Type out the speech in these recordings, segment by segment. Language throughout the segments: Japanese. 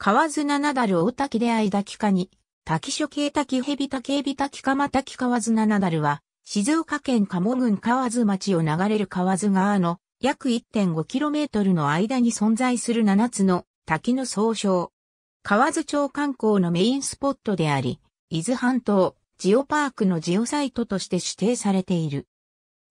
河津七だる大滝で愛滝かに、滝所系滝蛇滝蛇滝釜滝河津七だるは、静岡県鴨郡河津町を流れる河津川の約 1.5km の間に存在する7つの滝の総称。河津町観光のメインスポットであり、伊豆半島、ジオパークのジオサイトとして指定されている。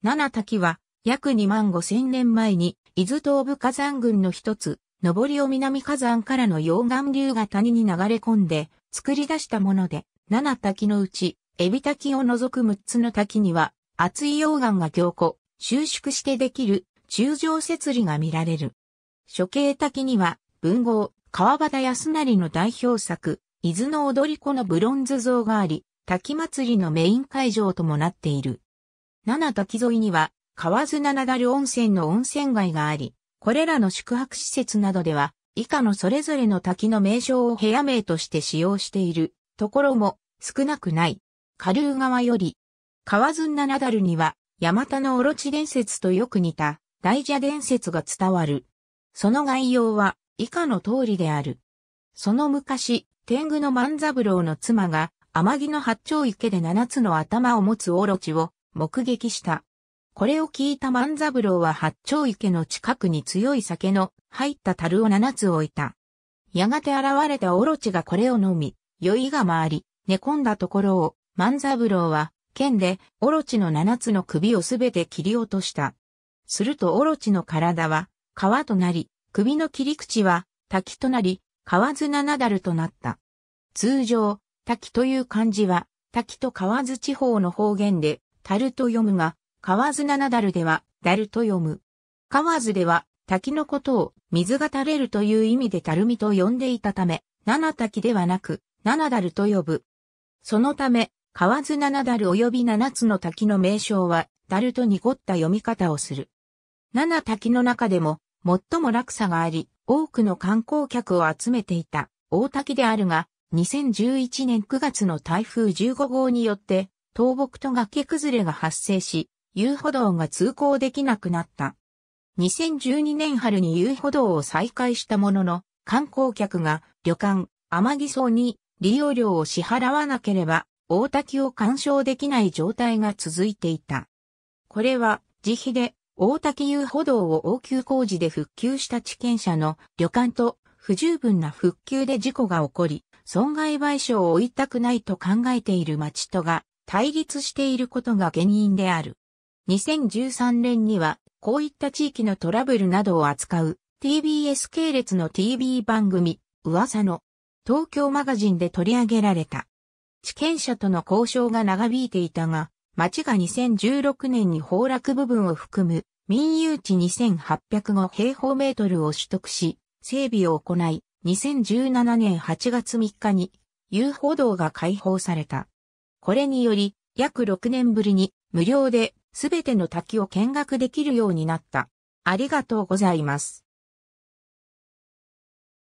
七滝は約2万5千年前に伊豆東部火山群の一つ、上りを南火山からの溶岩流が谷に流れ込んで作り出したもので、七滝のうち、エビ滝を除く六つの滝には、厚い溶岩が凝固、収縮してできる中上節理が見られる。処刑滝には、文豪、川端康成の代表作、伊豆の踊り子のブロンズ像があり、滝祭りのメイン会場ともなっている。七滝沿いには、河津七だる温泉の温泉街があり、これらの宿泊施設などでは、以下のそれぞれの滝の名称を部屋名として使用しているところも少なくない。下流側より、川津七ダルには、山田のオロチ伝説とよく似た大蛇伝説が伝わる。その概要は以下の通りである。その昔、天狗の万三郎の妻が、天城の八丁池で七つの頭を持つオロチを目撃した。これを聞いた万三郎は八丁池の近くに強い酒の入った樽を七つ置いた。やがて現れたオロチがこれを飲み、酔いが回り、寝込んだところを万三郎は剣でオロチの七つの首をすべて切り落とした。するとオロチの体は皮となり、首の切り口は滝となり、河津七だるとなった。通常、滝という漢字は、滝と河津地方の方言で、樽と読むが、河津七ダルでは、ダルと読む。河津では、滝のことを水が垂れるという意味でたると呼んでいたため、七滝ではなく、七ダルと呼ぶ。そのため、河津七ダル及び七つの滝の名称は、ダルと濁った読み方をする。七滝の中でも、最も落差があり、多くの観光客を集めていた大滝であるが、2011年9月の台風15号によって、倒木と崖崩れが発生し、遊歩道が通行できなくなった。2012年春に遊歩道を再開したものの、観光客が旅館、天城荘に利用料を支払わなければ、大滝を鑑賞できない状態が続いていた。これは、自費で大滝遊歩道を応急工事で復旧した地権者の旅館と不十分な復旧で事故が起こり、損害賠償を負いたくないと考えている町とが対立していることが原因である。2013年には、こういった地域のトラブルなどを扱う TBS 系列の TV 番組、噂の東京マガジンで取り上げられた。地権者との交渉が長引いていたが、町が2016年に崩落部分を含む民有地2805平方メートルを取得し、整備を行い、2017年8月3日に遊歩道が開放された。これにより、約6年ぶりに無料ですべての滝を見学できるようになった。ありがとうございます。